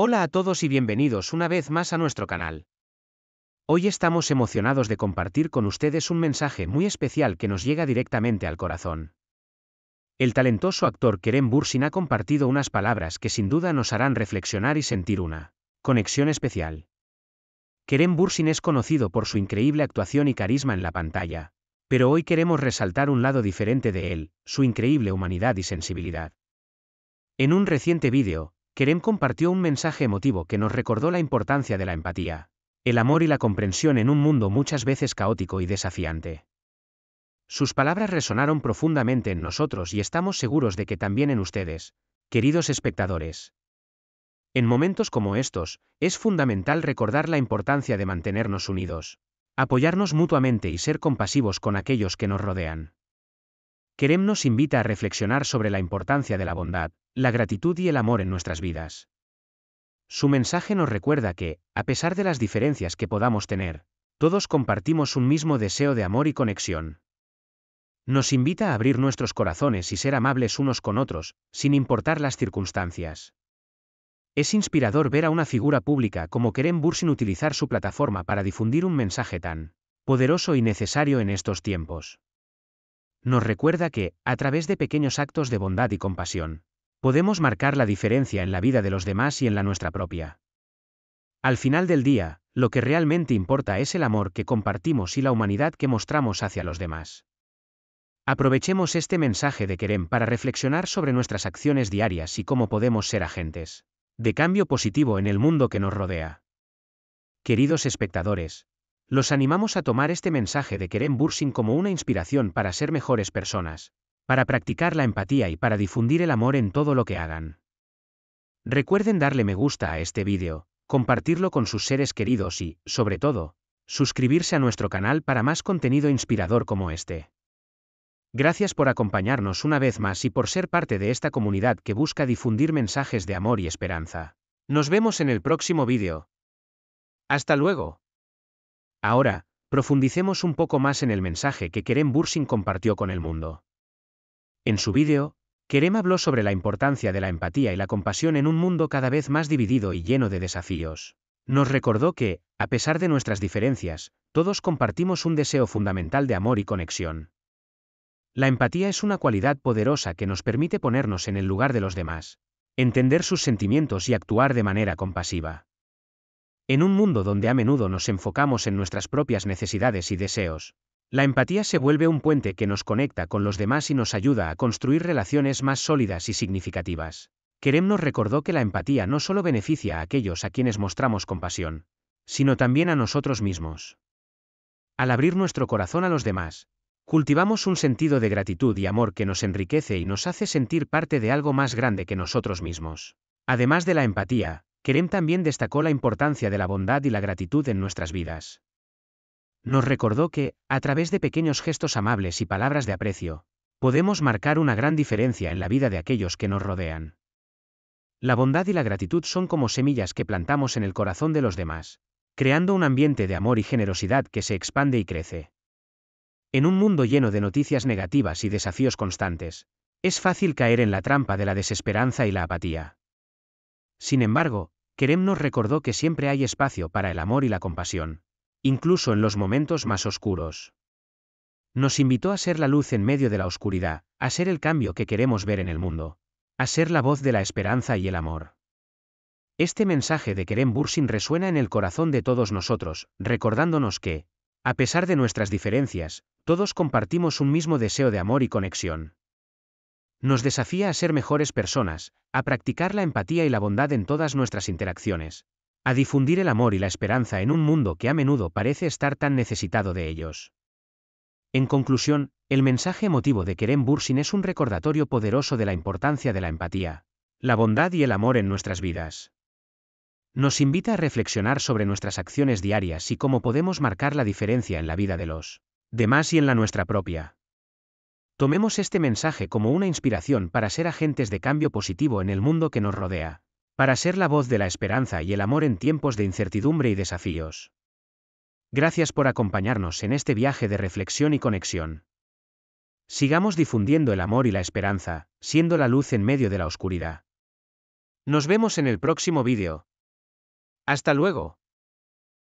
Hola a todos y bienvenidos una vez más a nuestro canal. Hoy estamos emocionados de compartir con ustedes un mensaje muy especial que nos llega directamente al corazón. El talentoso actor Kerem Bursin ha compartido unas palabras que sin duda nos harán reflexionar y sentir una conexión especial. Kerem Bursin es conocido por su increíble actuación y carisma en la pantalla, pero hoy queremos resaltar un lado diferente de él, su increíble humanidad y sensibilidad. En un reciente vídeo, Kerem compartió un mensaje emotivo que nos recordó la importancia de la empatía, el amor y la comprensión en un mundo muchas veces caótico y desafiante. Sus palabras resonaron profundamente en nosotros y estamos seguros de que también en ustedes, queridos espectadores. En momentos como estos, es fundamental recordar la importancia de mantenernos unidos, apoyarnos mutuamente y ser compasivos con aquellos que nos rodean. Kerem nos invita a reflexionar sobre la importancia de la bondad, la gratitud y el amor en nuestras vidas. Su mensaje nos recuerda que, a pesar de las diferencias que podamos tener, todos compartimos un mismo deseo de amor y conexión. Nos invita a abrir nuestros corazones y ser amables unos con otros, sin importar las circunstancias. Es inspirador ver a una figura pública como Kerem Bursin utilizar su plataforma para difundir un mensaje tan poderoso y necesario en estos tiempos nos recuerda que, a través de pequeños actos de bondad y compasión, podemos marcar la diferencia en la vida de los demás y en la nuestra propia. Al final del día, lo que realmente importa es el amor que compartimos y la humanidad que mostramos hacia los demás. Aprovechemos este mensaje de Kerem para reflexionar sobre nuestras acciones diarias y cómo podemos ser agentes de cambio positivo en el mundo que nos rodea. Queridos espectadores, los animamos a tomar este mensaje de Kerem Bursin como una inspiración para ser mejores personas, para practicar la empatía y para difundir el amor en todo lo que hagan. Recuerden darle me gusta a este vídeo, compartirlo con sus seres queridos y, sobre todo, suscribirse a nuestro canal para más contenido inspirador como este. Gracias por acompañarnos una vez más y por ser parte de esta comunidad que busca difundir mensajes de amor y esperanza. Nos vemos en el próximo vídeo. Hasta luego. Ahora, profundicemos un poco más en el mensaje que Kerem Bursin compartió con el mundo. En su vídeo, Kerem habló sobre la importancia de la empatía y la compasión en un mundo cada vez más dividido y lleno de desafíos. Nos recordó que, a pesar de nuestras diferencias, todos compartimos un deseo fundamental de amor y conexión. La empatía es una cualidad poderosa que nos permite ponernos en el lugar de los demás, entender sus sentimientos y actuar de manera compasiva. En un mundo donde a menudo nos enfocamos en nuestras propias necesidades y deseos, la empatía se vuelve un puente que nos conecta con los demás y nos ayuda a construir relaciones más sólidas y significativas. Kerem nos recordó que la empatía no solo beneficia a aquellos a quienes mostramos compasión, sino también a nosotros mismos. Al abrir nuestro corazón a los demás, cultivamos un sentido de gratitud y amor que nos enriquece y nos hace sentir parte de algo más grande que nosotros mismos. Además de la empatía, Kerem también destacó la importancia de la bondad y la gratitud en nuestras vidas. Nos recordó que, a través de pequeños gestos amables y palabras de aprecio, podemos marcar una gran diferencia en la vida de aquellos que nos rodean. La bondad y la gratitud son como semillas que plantamos en el corazón de los demás, creando un ambiente de amor y generosidad que se expande y crece. En un mundo lleno de noticias negativas y desafíos constantes, es fácil caer en la trampa de la desesperanza y la apatía. Sin embargo, Kerem nos recordó que siempre hay espacio para el amor y la compasión, incluso en los momentos más oscuros. Nos invitó a ser la luz en medio de la oscuridad, a ser el cambio que queremos ver en el mundo, a ser la voz de la esperanza y el amor. Este mensaje de Kerem Bursin resuena en el corazón de todos nosotros, recordándonos que, a pesar de nuestras diferencias, todos compartimos un mismo deseo de amor y conexión. Nos desafía a ser mejores personas, a practicar la empatía y la bondad en todas nuestras interacciones, a difundir el amor y la esperanza en un mundo que a menudo parece estar tan necesitado de ellos. En conclusión, el mensaje emotivo de Kerem Bursin es un recordatorio poderoso de la importancia de la empatía, la bondad y el amor en nuestras vidas. Nos invita a reflexionar sobre nuestras acciones diarias y cómo podemos marcar la diferencia en la vida de los demás y en la nuestra propia. Tomemos este mensaje como una inspiración para ser agentes de cambio positivo en el mundo que nos rodea, para ser la voz de la esperanza y el amor en tiempos de incertidumbre y desafíos. Gracias por acompañarnos en este viaje de reflexión y conexión. Sigamos difundiendo el amor y la esperanza, siendo la luz en medio de la oscuridad. Nos vemos en el próximo vídeo. Hasta luego.